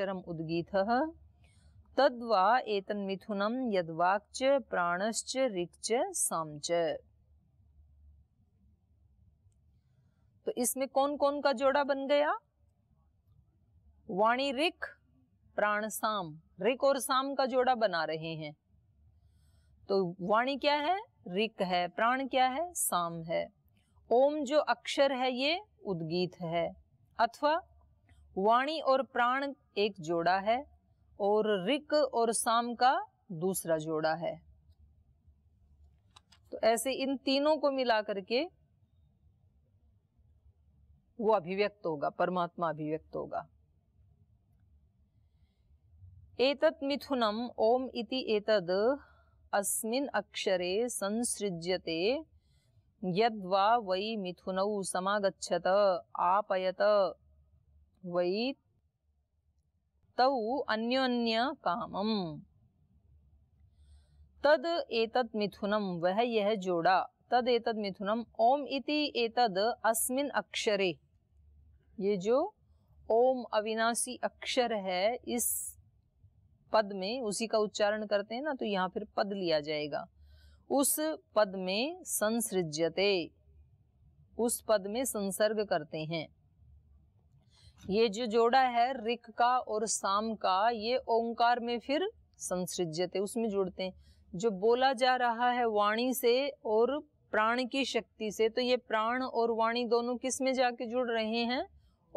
अक्षरम् उद्गीतः तद्वा एतन्मिथुनं यदवाक्च प्राणश्च ऋक्च सामच तो इसमें कौन कौन का जोड़ा बन गया वाणी रिक प्राण साम रिक और साम का जोड़ा बना रहे हैं तो वाणी क्या है रिक है प्राण क्या है साम है ओम जो अक्षर है ये उद्गीत है अथवा वाणी और प्राण एक जोड़ा है और रिक और साम का दूसरा जोड़ा है तो ऐसे इन तीनों को मिला करके वो अभिव्यक्त होगा परमात्मा अभिव्यक्त होगा एतत् मिथुनम ओम इति एतद अस्मिन् अक्षरे संसृज्यते यद्वा वै मिथुनौ समागच्छत आपयत वै तौ अन्योन्य कामम तद एतत् मिथुनम वह यह जोड़ा तद एत मिथुनम ओम इति एतद अस्मिन अक्षरे ये जो ओम अविनाशी अक्षर है इस पद में उसी का उच्चारण करते हैं ना तो यहाँ फिर पद लिया जाएगा उस पद में संसृज्यते उस पद में संसर्ग करते हैं ये जो जोड़ा है रिक का और साम का ये ओंकार में फिर संसृजते उसमें जुड़ते हैं जो बोला जा रहा है वाणी से और प्राण की शक्ति से तो ये प्राण और वाणी दोनों किस में जाके जुड़ रहे हैं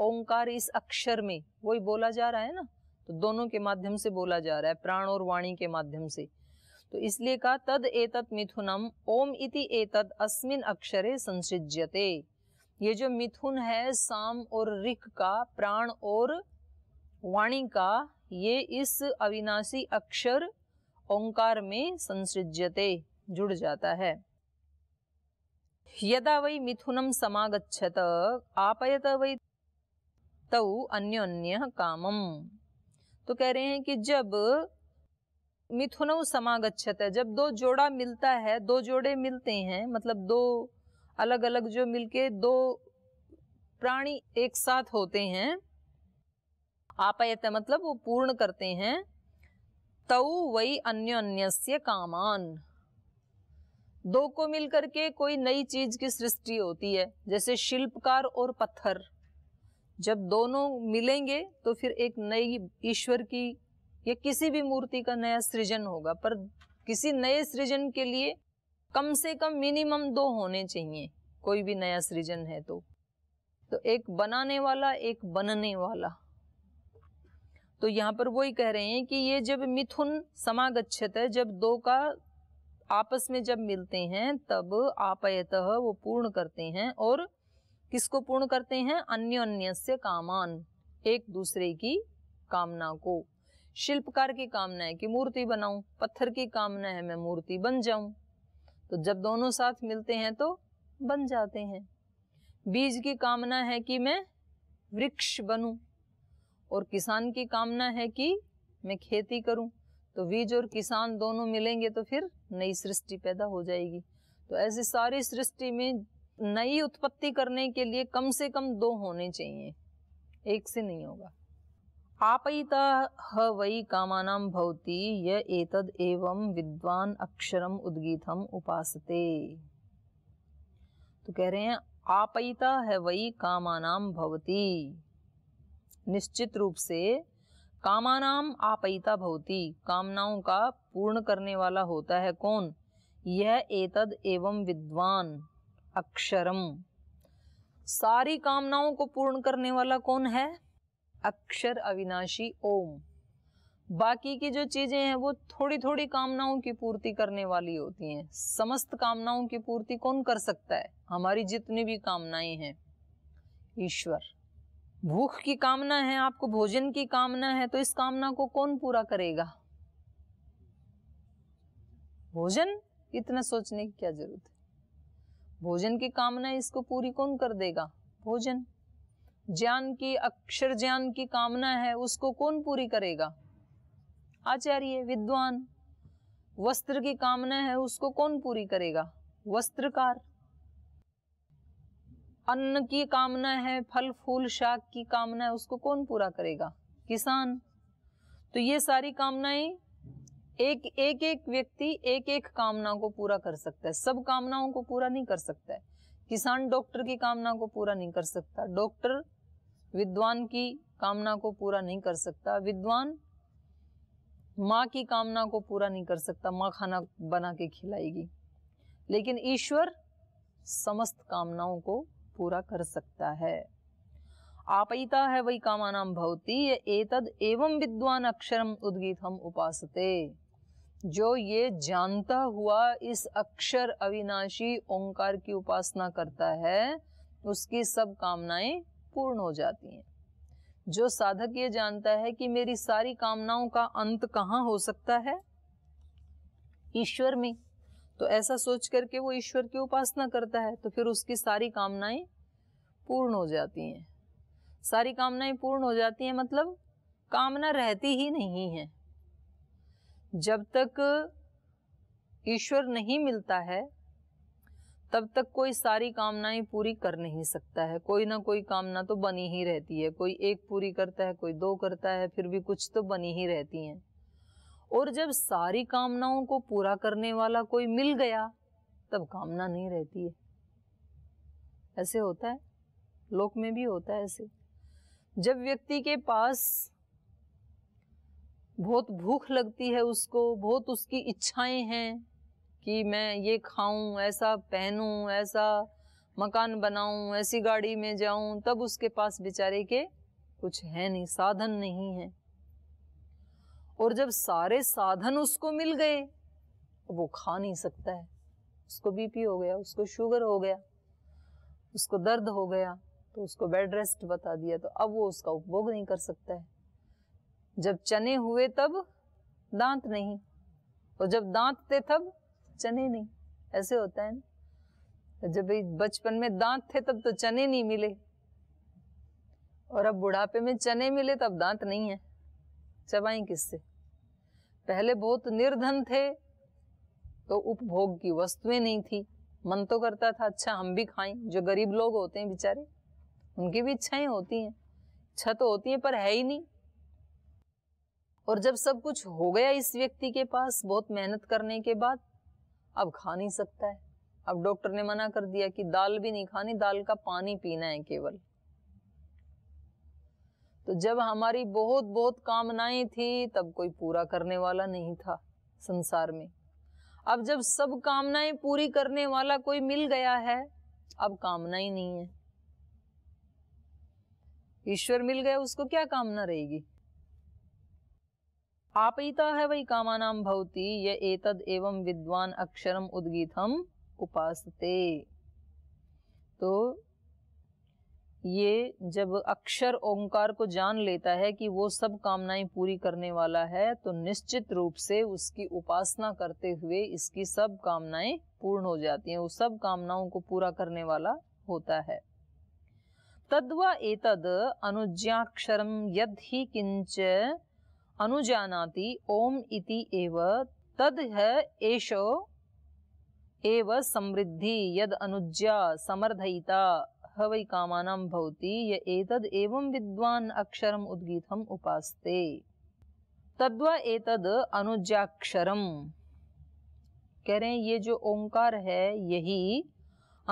ओंकार इस अक्षर में वही बोला जा रहा है ना तो दोनों के माध्यम से बोला जा रहा है प्राण और वाणी के माध्यम से तो इसलिए कहा तद एतत मिथुनम ओम इति एतत अस्मिन अक्षरे संसिज्यते ये जो मिथुन है साम और रिक का प्राण और वाणी का ये इस अविनाशी अक्षर ओंकार में संसृज्यते जुड़ जाता है यदा वही मिथुनम समागछत आपयत वही तव अन्योन्य कामम तो कह रहे हैं कि जब मिथुन समागछत जब दो जोड़ा मिलता है दो जोड़े मिलते हैं मतलब दो अलग अलग जो मिलके दो प्राणी एक साथ होते हैं आपायत मतलब वो पूर्ण करते हैं तऊ वही अन्य कामान दो को मिलकर के कोई नई चीज की सृष्टि होती है जैसे शिल्पकार और पत्थर जब दोनों मिलेंगे तो फिर एक नई ईश्वर की या किसी भी मूर्ति का नया सृजन होगा पर किसी नए सृजन के लिए कम से कम मिनिमम दो होने चाहिए कोई भी नया सृजन है तो तो एक बनाने वाला एक बनने वाला तो यहाँ पर वही कह रहे हैं कि ये जब मिथुन समागछत है जब दो का आपस में जब मिलते हैं तब आपयत वो पूर्ण करते हैं और किसको पूर्ण करते हैं अन्य अन्य से कामान एक दूसरे की कामना को शिल्पकार की कामना है कि मूर्ति बनाऊं पत्थर की कामना है मैं मूर्ति बन जाऊं तो जब दोनों साथ मिलते हैं तो बन जाते हैं बीज की कामना है कि मैं वृक्ष बनूं और किसान की कामना है कि मैं खेती करूं तो बीज और किसान दोनों मिलेंगे तो फिर नई सृष्टि पैदा हो जाएगी तो ऐसी सारी सृष्टि में नई उत्पत्ति करने के लिए कम से कम दो होने चाहिए एक से नहीं होगा आपयिता ह वै कामानां भवति य एतद् एवं विद्वान अक्षरम उद्गीतम उपासते तो कह रहे हैं आपयिता है वही कामानाम भवती निश्चित रूप से कामानाम आपयिता भवती कामनाओं का पूर्ण करने वाला होता है कौन यह एतद एवं विद्वान अक्षरम सारी कामनाओं को पूर्ण करने वाला कौन है अक्षर अविनाशी ओम बाकी की जो चीजें हैं वो थोड़ी थोड़ी कामनाओं की पूर्ति करने वाली होती हैं समस्त कामनाओं की पूर्ति कौन कर सकता है हमारी जितनी भी कामनाएं हैं ईश्वर भूख की कामना है आपको भोजन की कामना है तो इस कामना को कौन पूरा करेगा भोजन इतना सोचने की क्या जरूरत है भोजन की कामना इसको पूरी कौन कर देगा भोजन ज्ञान की अक्षर ज्ञान की कामना है उसको कौन पूरी करेगा आचार्य विद्वान वस्त्र की कामना है उसको कौन पूरी करेगा वस्त्रकार अन्न की कामना है फल फूल शाक की कामना है उसको कौन पूरा करेगा किसान तो ये सारी कामनाएं एक एक एक व्यक्ति एक एक कामना को पूरा कर सकता है सब कामनाओं को पूरा नहीं कर सकता है किसान डॉक्टर की कामना को पूरा नहीं कर सकता डॉक्टर विद्वान की कामना को पूरा नहीं कर सकता विद्वान माँ की कामना को पूरा नहीं कर सकता माँ खाना बना के खिलाएगी लेकिन ईश्वर समस्त कामनाओं को पूरा कर सकता है आपता है वही कामानाम भवती ये एतद एवं विद्वान अक्षरम उद्गीत हम उपासते जो ये जानता हुआ इस अक्षर अविनाशी ओंकार की उपासना करता है उसकी सब कामनाएं पूर्ण हो जाती हैं जो साधक ये जानता है कि मेरी सारी कामनाओं का अंत कहाँ हो सकता है ईश्वर में तो ऐसा सोच करके वो ईश्वर की उपासना करता है तो फिर उसकी सारी कामनाएं पूर्ण हो जाती हैं सारी कामनाएं पूर्ण हो जाती हैं मतलब कामना रहती ही नहीं है जब तक ईश्वर नहीं मिलता है तब तक कोई सारी कामनाएं पूरी कर नहीं सकता है कोई ना कोई कामना तो बनी ही रहती है कोई एक पूरी करता है कोई दो करता है फिर भी कुछ तो बनी ही रहती हैं और जब सारी कामनाओं को पूरा करने वाला कोई मिल गया तब कामना नहीं रहती है ऐसे होता है लोक में भी होता है ऐसे जब व्यक्ति के पास बहुत भूख लगती है उसको बहुत उसकी इच्छाएं हैं कि मैं ये खाऊं ऐसा पहनूं ऐसा मकान बनाऊं ऐसी गाड़ी में जाऊं तब उसके पास बेचारे के कुछ है नहीं साधन नहीं है और जब सारे साधन उसको मिल गए वो खा नहीं सकता है उसको बीपी हो गया उसको शुगर हो गया उसको दर्द हो गया तो उसको बेड रेस्ट बता दिया तो अब वो उसका उपभोग नहीं कर सकता है जब चने हुए तब दांत नहीं और जब दांत थे तब चने नहीं ऐसे होता है ना जब बचपन में दांत थे तब तो चने नहीं मिले और अब बुढ़ापे में चने मिले तब दांत नहीं है चबाई किससे पहले बहुत निर्धन थे तो उपभोग की वस्तुएं नहीं थी मन तो करता था अच्छा हम भी खाएं जो गरीब लोग होते हैं बेचारे उनकी भी इच्छाएं होती हैं इच्छा तो होती है पर है ही नहीं और जब सब कुछ हो गया इस व्यक्ति के पास बहुत मेहनत करने के बाद अब खा नहीं सकता है अब डॉक्टर ने मना कर दिया कि दाल भी नहीं खानी दाल का पानी पीना है केवल तो जब हमारी बहुत बहुत कामनाएं थी तब कोई पूरा करने वाला नहीं था संसार में अब जब सब कामनाएं पूरी करने वाला कोई मिल गया है अब कामना ही नहीं है ईश्वर मिल गया उसको क्या कामना रहेगी आपता है वही कामानाम भवती ये एतद एवं विद्वान अक्षरम उद्गीतम उपासते तो ये जब अक्षर ओंकार को जान लेता है कि वो सब कामनाएं पूरी करने वाला है तो निश्चित रूप से उसकी उपासना करते हुए इसकी सब कामनाएं पूर्ण हो जाती हैं वो सब कामनाओं को पूरा करने वाला होता है तद्वा एतद अनुज्ञाक्षरम यद ही किंच अनुजानाति ओम इति एव तद है एशो एव समृद्धि यद अनुज्ञा समर्थयिता हवै कामानां भवति य एतद एवं विद्वान अक्षरम उद्गीतम उपास्ते तद्वा एतद अनुज्ञाक्षरम कह रहे हैं ये जो ओंकार है यही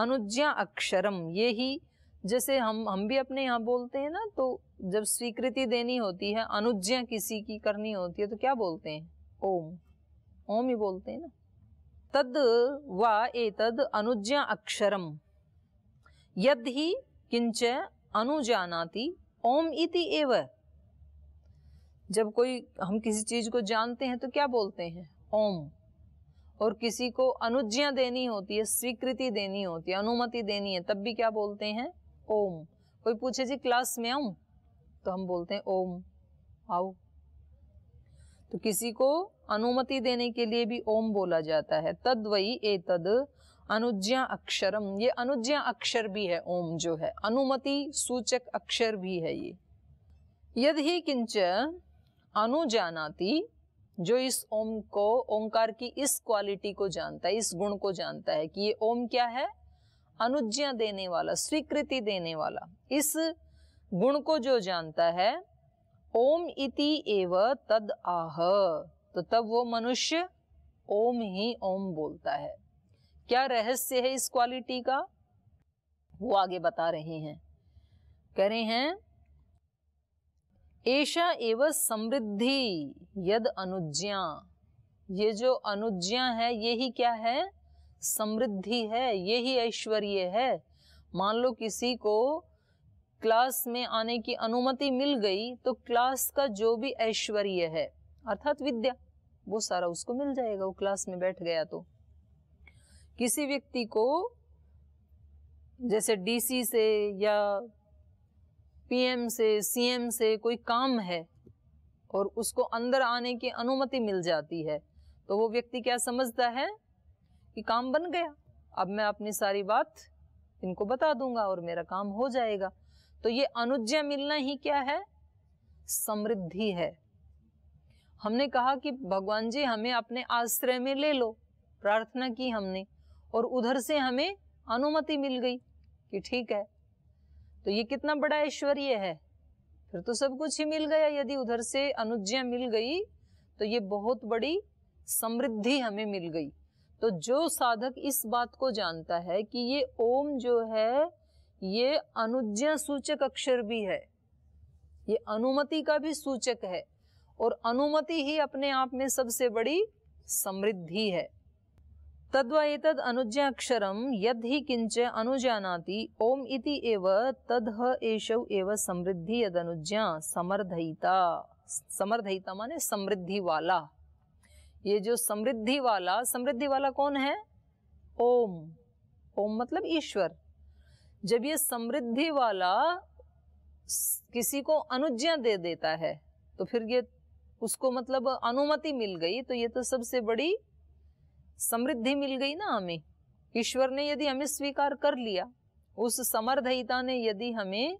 अनुज्ञा अक्षरम यही जैसे हम हम भी अपने यहाँ बोलते हैं ना तो जब स्वीकृति देनी होती है अनुज्ञा किसी की करनी होती है तो क्या बोलते हैं ओम ओम ही बोलते हैं ना तद व तद अनुज्ञा अक्षरम यद ही किंच अनुजानाती ओम इति एव जब कोई हम किसी चीज को जानते हैं तो क्या बोलते हैं ओम और किसी को अनुज्ञा देनी होती है स्वीकृति देनी होती है अनुमति देनी है तब भी क्या बोलते हैं ओम कोई पूछे जी क्लास में आऊं तो हम बोलते हैं ओम आओ तो किसी को अनुमति देने के लिए भी ओम बोला जाता है तद्वई ए तद अनुज्ञा अक्षरम ये अनुज्ञा अक्षर भी है ओम जो है अनुमति सूचक अक्षर भी है ये यदि किंच अनुजानाती जो इस ओम को ओंकार की इस क्वालिटी को जानता है इस गुण को जानता है कि ये ओम क्या है अनुज्ञा देने वाला स्वीकृति देने वाला इस गुण को जो जानता है ओम इति एव तद आह तो तब वो मनुष्य ओम ही ओम बोलता है क्या रहस्य है इस क्वालिटी का वो आगे बता रहे हैं कह रहे हैं ऐसा एव समृद्धि यद अनुज्ञा ये जो अनुज्ञा है ये ही क्या है समृद्धि है ये ही ऐश्वर्य है मान लो किसी को क्लास में आने की अनुमति मिल गई तो क्लास का जो भी ऐश्वर्य है अर्थात विद्या वो सारा उसको मिल जाएगा वो क्लास में बैठ गया तो किसी व्यक्ति को जैसे डीसी से या पीएम से सीएम से कोई काम है और उसको अंदर आने की अनुमति मिल जाती है तो वो व्यक्ति क्या समझता है कि काम बन गया अब मैं अपनी सारी बात इनको बता दूंगा और मेरा काम हो जाएगा तो ये अनुज्ञा मिलना ही क्या है समृद्धि है हमने कहा कि भगवान जी हमें अपने आश्रय में ले लो प्रार्थना की हमने और उधर से हमें अनुमति मिल गई कि ठीक है तो ये कितना बड़ा ऐश्वर्य है फिर तो सब कुछ ही मिल गया यदि उधर से अनुज्ञा मिल गई तो ये बहुत बड़ी समृद्धि हमें मिल गई तो जो साधक इस बात को जानता है कि ये ओम जो है ये अनुज्ञा सूचक अक्षर भी है ये अनुमति का भी सूचक है और अनुमति ही अपने आप में सबसे बड़ी समृद्धि है तद्वा अनुज्ञा अनुज्ञाक्षरम यद ही किंच अनुजानाति ओम इति एव तदह एषव एव समृद्धि यद अनुज्ञा समर्धयिता समर्धयिता माने समृद्धि वाला ये जो समृद्धि वाला समृद्धि वाला कौन है ओम ओम मतलब ईश्वर जब ये समृद्धि वाला किसी को अनुज्ञा दे देता है तो फिर ये उसको मतलब अनुमति मिल गई तो ये तो सबसे बड़ी समृद्धि मिल गई ना हमें ईश्वर ने यदि हमें स्वीकार कर लिया उस समर्दयिता ने यदि हमें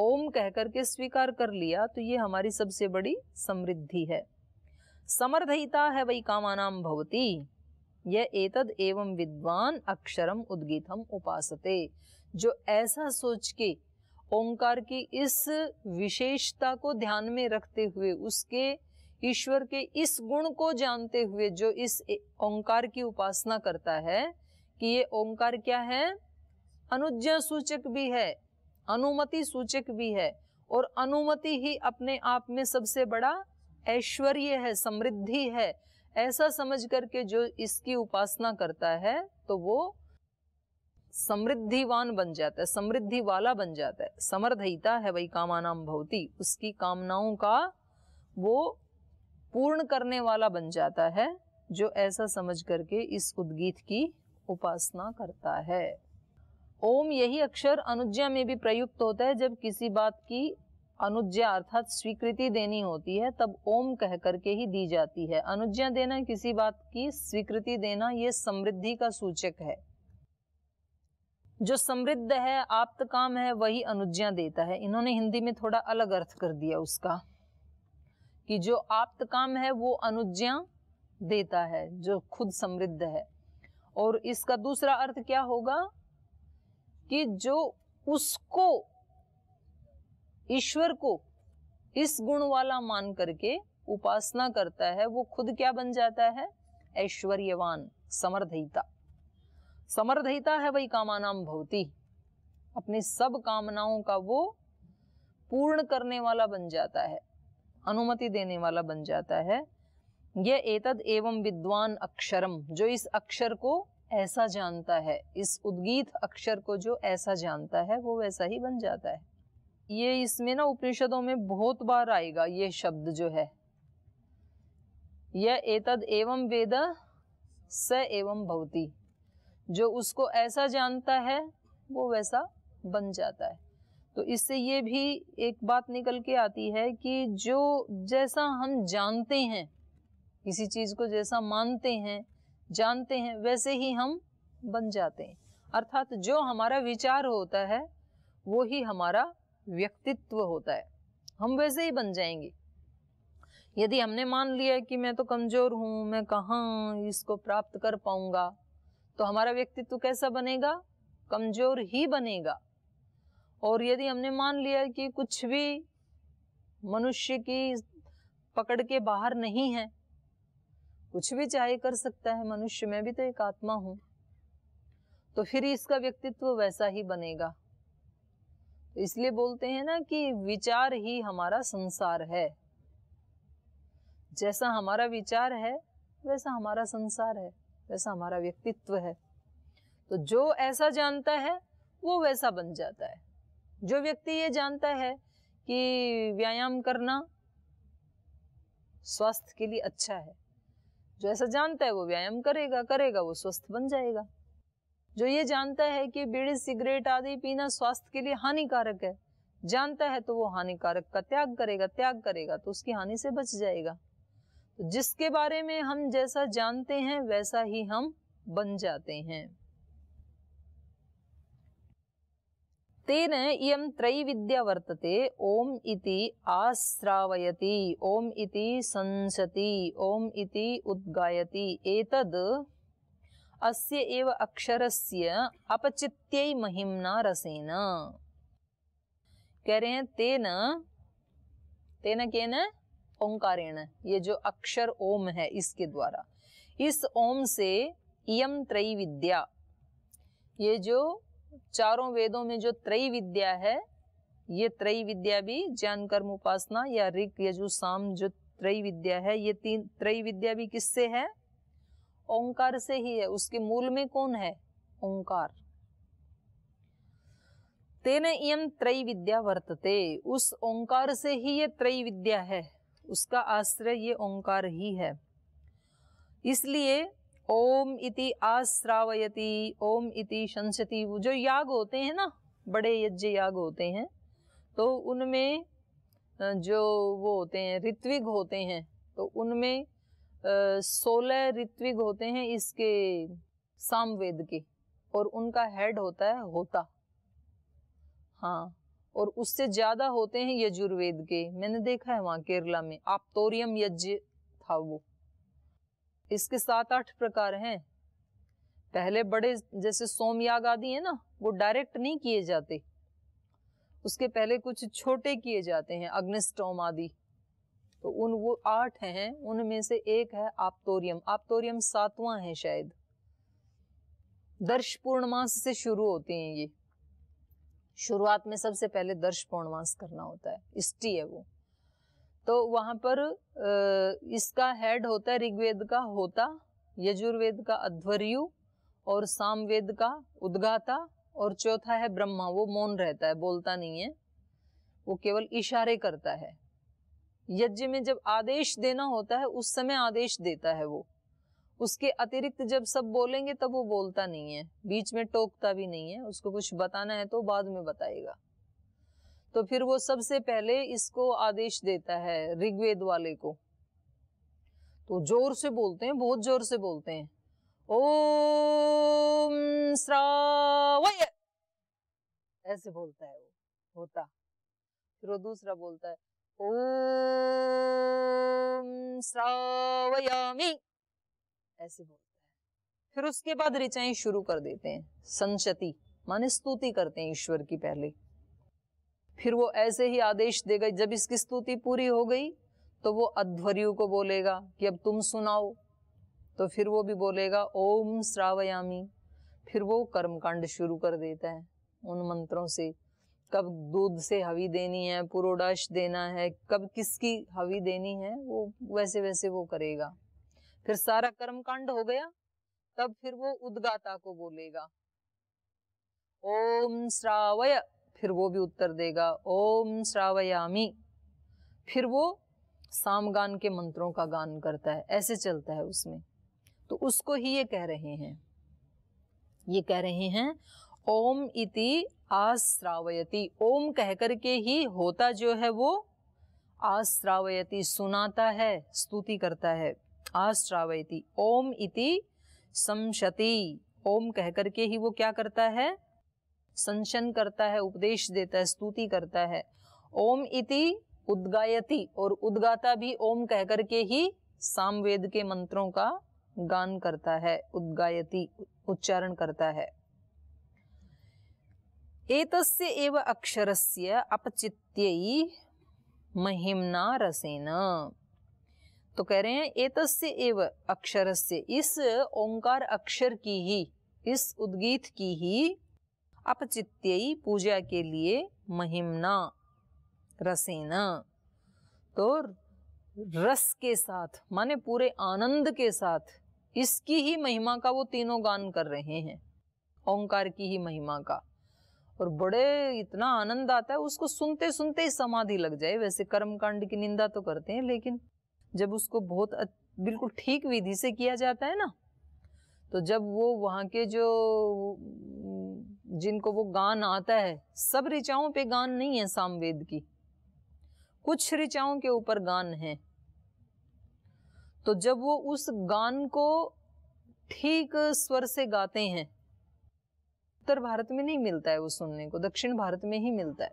ओम कहकर के स्वीकार कर लिया तो ये हमारी सबसे बड़ी समृद्धि है समर्थयिता है वही कामानाम भवती यह एतद एवं विद्वान अक्षरम उद्गीतम उपासते जो ऐसा सोच के ओंकार की इस विशेषता को ध्यान में रखते हुए उसके ईश्वर के इस गुण को जानते हुए जो इस ओंकार की उपासना करता है कि ये ओंकार क्या है अनुज्ञा सूचक भी है अनुमति सूचक भी है और अनुमति ही अपने आप में सबसे बड़ा ऐश्वर्य है समृद्धि है ऐसा समझ करके जो इसकी उपासना करता है तो वो समृद्धिवान बन जाता है समृद्धि वाला बन जाता है समर्थयिता है वही कामानाम भवती उसकी कामनाओं का वो पूर्ण करने वाला बन जाता है जो ऐसा समझ करके इस उद्गीत की उपासना करता है ओम यही अक्षर अनुज्ञा में भी प्रयुक्त होता है जब किसी बात की अनुज्ञा अर्थात स्वीकृति देनी होती है तब ओम कह करके ही दी जाती है अनुज्ञा देना किसी बात की स्वीकृति देना ये समृद्धि का सूचक है जो समृद्ध है आप्त काम है वही अनुज्ञा देता है इन्होंने हिंदी में थोड़ा अलग अर्थ कर दिया उसका कि जो आप्त काम है वो अनुज्ञा देता है जो खुद समृद्ध है और इसका दूसरा अर्थ क्या होगा कि जो उसको ईश्वर को इस गुण वाला मान करके उपासना करता है वो खुद क्या बन जाता है ऐश्वर्यवान समर्थयिता समर्थयिता है वही कामानाम भवती अपनी सब कामनाओं का वो पूर्ण करने वाला बन जाता है अनुमति देने वाला बन जाता है यह एतद एवं विद्वान अक्षरम जो इस अक्षर को ऐसा जानता है इस उद्गीत अक्षर को जो ऐसा जानता है वो वैसा ही बन जाता है ये इसमें ना उपनिषदों में बहुत बार आएगा ये शब्द जो है यह एतद एवं वेद स एवं भवती जो उसको ऐसा जानता है वो वैसा बन जाता है तो इससे ये भी एक बात निकल के आती है कि जो जैसा हम जानते हैं किसी चीज़ को जैसा मानते हैं जानते हैं वैसे ही हम बन जाते हैं अर्थात जो हमारा विचार होता है वो ही हमारा व्यक्तित्व होता है हम वैसे ही बन जाएंगे यदि हमने मान लिया कि मैं तो कमजोर हूं मैं कहाँ इसको प्राप्त कर पाऊंगा तो हमारा व्यक्तित्व कैसा बनेगा कमजोर ही बनेगा और यदि हमने मान लिया कि कुछ भी मनुष्य की पकड़ के बाहर नहीं है कुछ भी चाहे कर सकता है मनुष्य में भी तो एक आत्मा हूं तो फिर इसका व्यक्तित्व वैसा ही बनेगा इसलिए बोलते हैं ना कि विचार ही हमारा संसार है जैसा हमारा विचार है वैसा हमारा संसार है वैसा हमारा व्यक्तित्व है तो जो ऐसा जानता है वो वैसा बन जाता है जो व्यक्ति ये जानता है कि व्यायाम करना स्वास्थ्य के लिए अच्छा है जो ऐसा जानता है वो व्यायाम करेगा करेगा वो स्वस्थ बन जाएगा जो ये जानता है कि बीड़ी सिगरेट आदि पीना स्वास्थ्य के लिए हानिकारक है जानता है तो वो हानिकारक का त्याग करेगा त्याग करेगा तो उसकी हानि से बच जाएगा तो जिसके बारे में हम जैसा जानते हैं वैसा ही हम बन जाते हैं तेन इम त्रयी विद्या वर्तते ओम इति आश्रावयति ओम इति संसति ओम इति उद्गायति एतद् अस्य एव अक्षरस्य अपचित्य महिमना रसेन कह रहे हैं तेन तेन के न ओंकारेण ये जो अक्षर ओम है इसके द्वारा इस ओम से इम त्रय विद्या ये जो चारों वेदों में जो त्रय विद्या है ये त्रय विद्या भी ज्ञान कर्म उपासना या ऋग यजु साम जो त्रय विद्या है ये तीन त्रय विद्या भी किससे है ओंकार से ही है उसके मूल में कौन है ओंकार तेन इम त्रय विद्या वर्तते उस ओंकार से ही ये त्रय विद्या है उसका आश्रय ये ओंकार ही है इसलिए ओम इति आश्रावयति ओम इति संसति वो जो याग होते हैं ना बड़े यज्ञ याग होते हैं तो उनमें जो वो होते हैं ऋत्विक होते हैं तो उनमें सोलह ऋत्विक होते हैं इसके सामवेद के और उनका हेड होता है होता हाँ और उससे ज्यादा होते हैं यजुर्वेद के मैंने देखा है वहां केरला में आपतोरियम यज्ञ था वो इसके सात आठ प्रकार हैं पहले बड़े जैसे सोमयाग आदि है ना वो डायरेक्ट नहीं किए जाते उसके पहले कुछ छोटे किए जाते हैं अग्निस्टोम आदि तो उन वो आठ हैं उनमें से एक है आपतोरियम आपतोरियम सातवां है शायद दर्श पूर्णमास से शुरू होती हैं ये शुरुआत में सबसे पहले दर्श पूर्णमास करना होता है इष्टि है वो तो वहां पर इसका हेड होता है ऋग्वेद का होता यजुर्वेद का अध्वर्यु और सामवेद का उद्गाता और चौथा है ब्रह्मा वो मौन रहता है बोलता नहीं है वो केवल इशारे करता है यज्ञ में जब आदेश देना होता है उस समय आदेश देता है वो उसके अतिरिक्त जब सब बोलेंगे तब वो बोलता नहीं है बीच में टोकता भी नहीं है उसको कुछ बताना है तो बाद में बताएगा तो फिर वो सबसे पहले इसको आदेश देता है ऋग्वेद वाले को तो जोर से बोलते हैं बहुत जोर से बोलते हैं ओम श्रावय ऐसे बोलता है वो होता फिर वो दूसरा बोलता है ओम श्रावयामी ऐसे बोलता है फिर उसके बाद ऋचाएं शुरू कर देते हैं संचति माने स्तुति करते हैं ईश्वर की पहले फिर वो ऐसे ही आदेश देगा जब इसकी स्तुति पूरी हो गई तो वो अध्वर्यु को बोलेगा कि अब तुम सुनाओ तो फिर वो भी बोलेगा ओम श्रावयामी फिर वो कर्मकांड शुरू कर देता है उन मंत्रों से कब दूध से हवी देनी है पुरोडश देना है कब किसकी हवी देनी है वो वैसे वैसे वो करेगा फिर सारा कर्म कांड हो गया तब फिर वो उद्गाता को बोलेगा ओम श्रावय फिर वो भी उत्तर देगा ओम श्रावयामी फिर वो सामगान के मंत्रों का गान करता है ऐसे चलता है उसमें तो उसको ही ये कह रहे हैं ये कह रहे हैं ओम इति आश्रावयती ओम कह के ही होता जो है वो आश्रावयती सुनाता है स्तुति करता है आश्रावयती ओम इति संशति ओम कह करके ही वो क्या करता है संशन करता है उपदेश देता है स्तुति करता है ओम इति उद्गायती और उद्गाता भी ओम कह करके ही सामवेद के मंत्रों का गान करता है उद्गायती उच्चारण करता है एतस्य एव अक्षरस्य अपचित्य महिमना रसेन तो कह रहे हैं एतस्य एव अक्षरस्य इस ओंकार अक्षर की ही इस उद्गीत की ही अपचित्य पूजा के लिए महिमना रसेन तो रस के साथ माने पूरे आनंद के साथ इसकी ही महिमा का वो तीनों गान कर रहे हैं ओंकार की ही महिमा का और बड़े इतना आनंद आता है उसको सुनते सुनते ही समाधि लग जाए वैसे कर्म कांड की निंदा तो करते हैं लेकिन जब उसको बहुत बिल्कुल ठीक विधि से किया जाता है ना तो जब वो वहाँ के जो जिनको वो गान आता है सब ऋचाओं पे गान नहीं है सामवेद की कुछ ऋचाओं के ऊपर गान है तो जब वो उस गान को ठीक स्वर से गाते हैं उत्तर भारत में नहीं मिलता है वो सुनने को दक्षिण भारत में ही मिलता है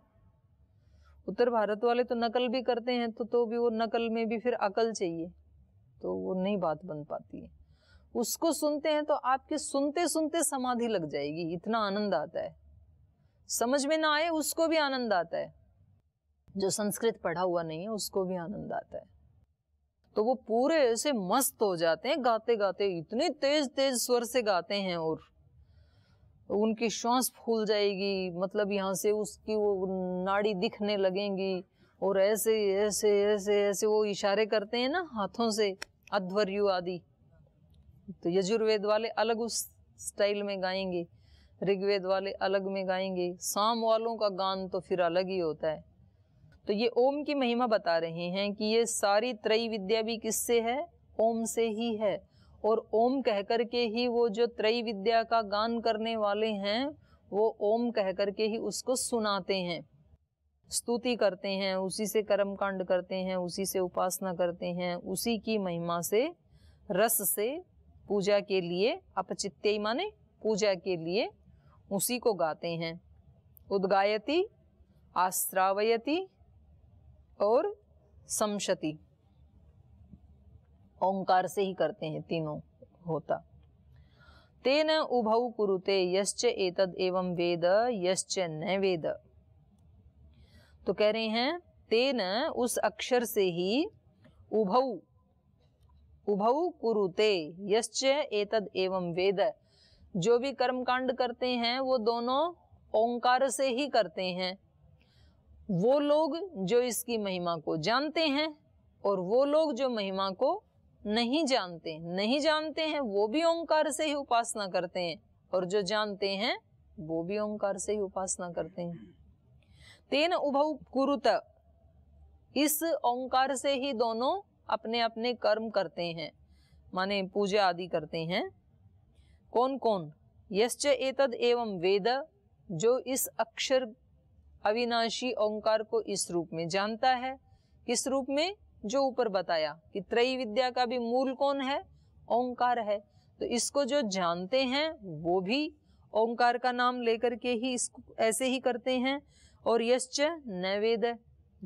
उत्तर भारत वाले तो नकल भी करते हैं तो तो भी वो नकल में भी फिर अकल चाहिए तो वो नहीं बात बन पाती है उसको सुनते हैं तो आपके सुनते सुनते समाधि लग जाएगी इतना आनंद आता है समझ में ना आए उसको भी आनंद आता है जो संस्कृत पढ़ा हुआ नहीं है उसको भी आनंद आता है तो वो पूरे ऐसे मस्त हो जाते हैं गाते गाते इतने तेज तेज स्वर से गाते हैं और उनकी श्वास फूल जाएगी मतलब यहाँ से उसकी वो नाड़ी दिखने लगेंगी और ऐसे ऐसे ऐसे ऐसे वो इशारे करते हैं ना हाथों से अध्वर्यु आदि तो यजुर्वेद वाले अलग उस स्टाइल में गाएंगे ऋग्वेद वाले अलग में गाएंगे साम वालों का गान तो फिर अलग ही होता है तो ये ओम की महिमा बता रहे हैं कि ये सारी त्रय विद्या भी किससे है ओम से ही है और ओम कह कर के ही वो जो त्रय विद्या का गान करने वाले हैं वो ओम कह कर के ही उसको सुनाते हैं स्तुति करते हैं उसी से कर्म कांड करते हैं उसी से उपासना करते हैं उसी की महिमा से रस से पूजा के लिए अपचित्य माने पूजा के लिए उसी को गाते हैं उद्गायती आश्रावयती और समशती ओंकार से ही करते हैं तीनों होता तेन उभ कुरुते यश्च एतद एवं वेद यश्च न वेद तो कह रहे हैं तेन उस अक्षर से ही उभ उभौ कुरुते यश्च एतद एवं वेद जो भी कर्म कांड करते हैं वो दोनों ओंकार से ही करते हैं वो लोग जो इसकी महिमा को जानते हैं और वो लोग जो महिमा को नहीं जानते नहीं जानते हैं वो भी ओंकार से ही उपासना करते हैं और जो जानते हैं वो भी ओंकार से ही उपासना करते हैं तेन उभव कुरुत इस ओंकार से ही दोनों अपने अपने कर्म करते हैं माने पूजा आदि करते हैं कौन कौन यश्च एतद एवं वेद जो इस अक्षर अविनाशी ओंकार को इस रूप में जानता है किस रूप में जो ऊपर बताया कि त्रय विद्या का भी मूल कौन है ओंकार है तो इसको जो जानते हैं वो भी ओंकार का नाम लेकर के ही इसको ऐसे ही करते हैं और यश्च नैवेद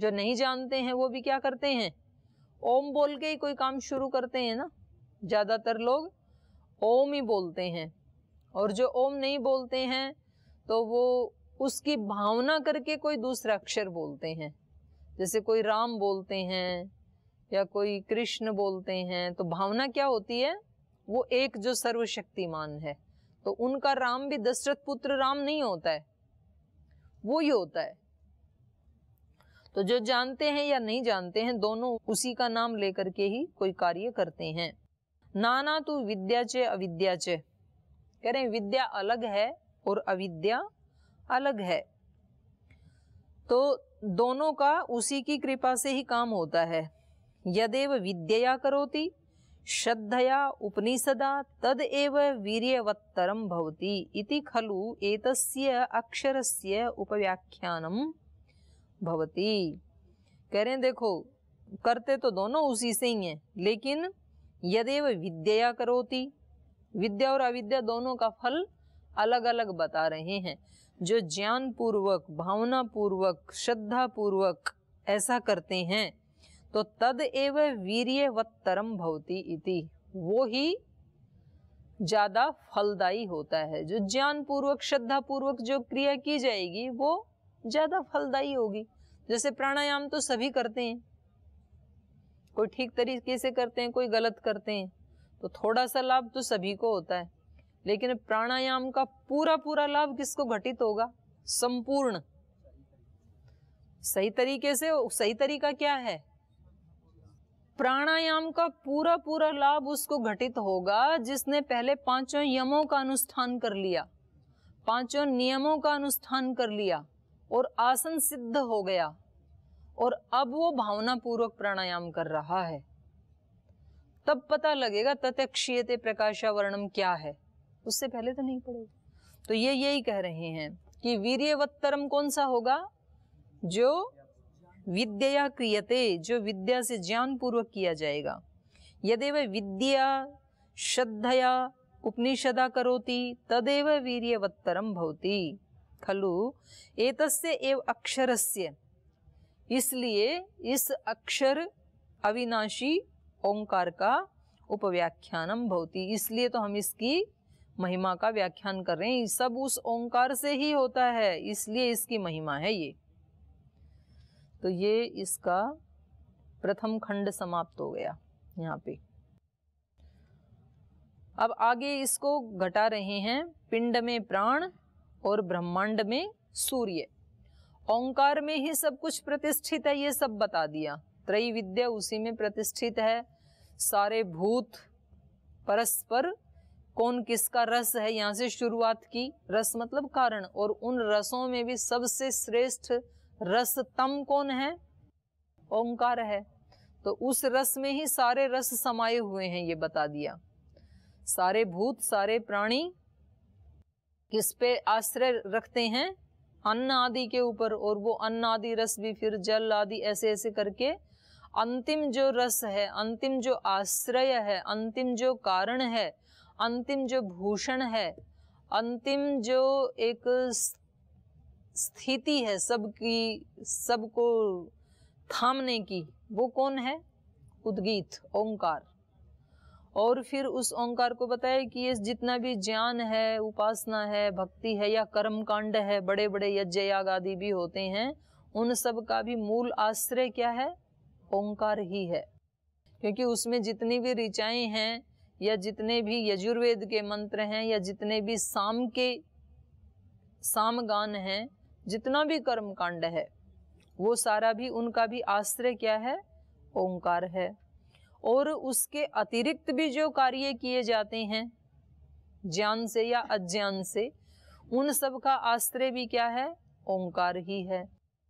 जो नहीं जानते हैं वो भी क्या करते हैं ओम बोल के ही कोई काम शुरू करते हैं ना ज़्यादातर लोग ओम ही बोलते हैं और जो ओम नहीं बोलते हैं तो वो उसकी भावना करके कोई दूसरा अक्षर बोलते हैं जैसे कोई राम बोलते हैं या कोई कृष्ण बोलते हैं तो भावना क्या होती है वो एक जो सर्वशक्तिमान है तो उनका राम भी दशरथ पुत्र राम नहीं होता है वो ही होता है तो जो जानते हैं या नहीं जानते हैं दोनों उसी का नाम लेकर के ही कोई कार्य करते हैं नाना तू विद्या चे अविद्या चे कह रहे हैं विद्या अलग है और अविद्या अलग है तो दोनों का उसी की कृपा से ही काम होता है यदेव विद्यया करोति श्रद्धया उपनिषदा तदेव वीर्यवत्तरं भवति इति खलु एतस्य अक्षरस्य उपव्याख्यानम भवति कह रहे हैं देखो करते तो दोनों उसी से ही हैं लेकिन यदेव विद्या करोति विद्या और अविद्या दोनों का फल अलग अलग बता रहे हैं जो ज्ञान पूर्वक भावना पूर्वक श्रद्धा पूर्वक ऐसा करते हैं तो तद एव वीर्यवत्तरम भवती इति वो ही ज़्यादा फलदायी होता है जो ज्ञान पूर्वक श्रद्धा पूर्वक जो क्रिया की जाएगी वो ज़्यादा फलदायी होगी जैसे प्राणायाम तो सभी करते हैं कोई ठीक तरीके से करते हैं कोई गलत करते हैं तो थोड़ा सा लाभ तो सभी को होता है लेकिन प्राणायाम का पूरा पूरा लाभ किसको घटित होगा संपूर्ण सही तरीके से सही तरीका क्या है प्राणायाम का पूरा पूरा लाभ उसको घटित होगा जिसने पहले पांचों यमों का अनुष्ठान कर लिया पांचों नियमों का अनुष्ठान कर लिया और आसन सिद्ध हो गया और अब वो भावना पूर्वक प्राणायाम कर रहा है तब पता लगेगा तथक्षीयते प्रकाशावर्णम क्या है उससे पहले तो नहीं पड़ेगा तो ये यही कह रहे हैं कि वीर्यवत्तरम कौन सा होगा जो विद्या क्रियते जो विद्या से ज्ञान पूर्वक किया जाएगा यदेव विद्या श्रद्धया उपनिषदा करोति तदेव वीर्यवत्तरम भवति खलु एतस्य एव अक्षरस्य इसलिए इस अक्षर अविनाशी ओंकार का उपव्याख्यानम भवति इसलिए तो हम इसकी महिमा का व्याख्यान कर रहे हैं सब उस ओंकार से ही होता है इसलिए इसकी महिमा है ये तो ये इसका प्रथम खंड समाप्त हो गया यहाँ पे अब आगे इसको घटा रहे हैं पिंड में प्राण और ब्रह्मांड में सूर्य ओंकार में ही सब कुछ प्रतिष्ठित है ये सब बता दिया त्रय विद्या उसी में प्रतिष्ठित है सारे भूत परस्पर कौन किसका रस है यहाँ से शुरुआत की रस मतलब कारण और उन रसों में भी सबसे श्रेष्ठ रसतम कौन है ओंकार है तो उस रस में ही सारे रस समाये हुए हैं ये बता दिया सारे भूत सारे प्राणी किस पे आश्रय रखते हैं अन्न आदि के ऊपर और वो अन्न आदि रस भी फिर जल आदि ऐसे ऐसे करके अंतिम जो रस है अंतिम जो आश्रय है अंतिम जो कारण है अंतिम जो भूषण है अंतिम जो एक स्थिति है सबकी सबको थामने की वो कौन है उद्गीत ओंकार और फिर उस ओंकार को बताया कि ये जितना भी ज्ञान है उपासना है भक्ति है या कर्म कांड है बड़े बड़े यज्ञ याग आदि भी होते हैं उन सब का भी मूल आश्रय क्या है ओंकार ही है क्योंकि उसमें जितनी भी ऋचाएँ हैं या जितने भी यजुर्वेद के मंत्र हैं या जितने भी साम के साम गान हैं जितना भी कर्म कांड है वो सारा भी उनका भी आश्रय क्या है ओंकार है और उसके अतिरिक्त भी जो कार्य किए जाते हैं ज्ञान से या अज्ञान से उन सब का आश्रय भी क्या है ओंकार ही है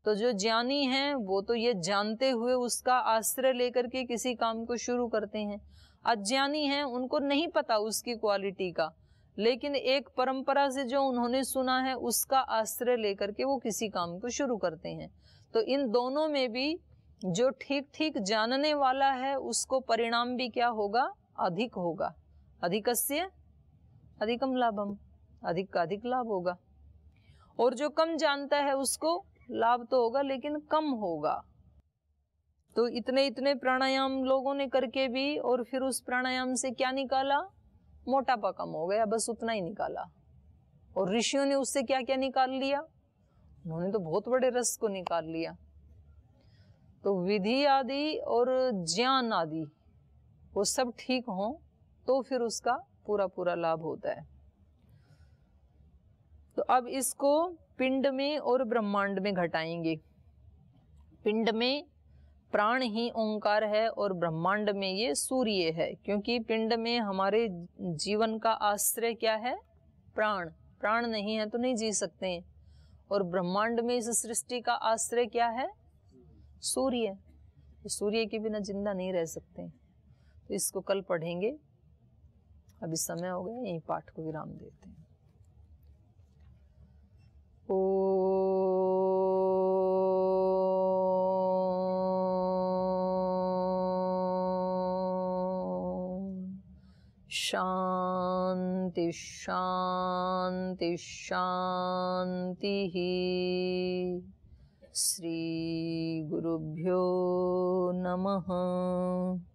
तो जो ज्ञानी हैं वो तो ये जानते हुए उसका आश्रय लेकर के किसी काम को शुरू करते हैं अज्ञानी हैं उनको नहीं पता उसकी क्वालिटी का लेकिन एक परंपरा से जो उन्होंने सुना है उसका आश्रय लेकर के वो किसी काम को शुरू करते हैं तो इन दोनों में भी जो ठीक ठीक जानने वाला है उसको परिणाम भी क्या होगा अधिक होगा अधिकस्य अधिकम लाभम अधिक का अधिक लाभ होगा और जो कम जानता है उसको लाभ तो होगा लेकिन कम होगा तो इतने इतने प्राणायाम लोगों ने करके भी और फिर उस प्राणायाम से क्या निकाला मोटापा कम हो गया बस उतना ही निकाला और ऋषियों ने उससे क्या क्या निकाल लिया उन्होंने तो बहुत बड़े रस को निकाल लिया तो विधि आदि और ज्ञान आदि वो सब ठीक हो तो फिर उसका पूरा पूरा लाभ होता है तो अब इसको पिंड में और ब्रह्मांड में घटाएंगे पिंड में प्राण ही ओंकार है और ब्रह्मांड में ये सूर्य है क्योंकि पिंड में हमारे जीवन का आश्रय क्या है प्राण प्राण नहीं है तो नहीं जी सकते और ब्रह्मांड में इस सृष्टि का आश्रय क्या है सूर्य तो सूर्य के बिना जिंदा नहीं रह सकते तो इसको कल पढ़ेंगे अभी समय हो गया यही पाठ को विराम देते हैं ओ शांति शांति शांति श्री गुरुभ्यो नमः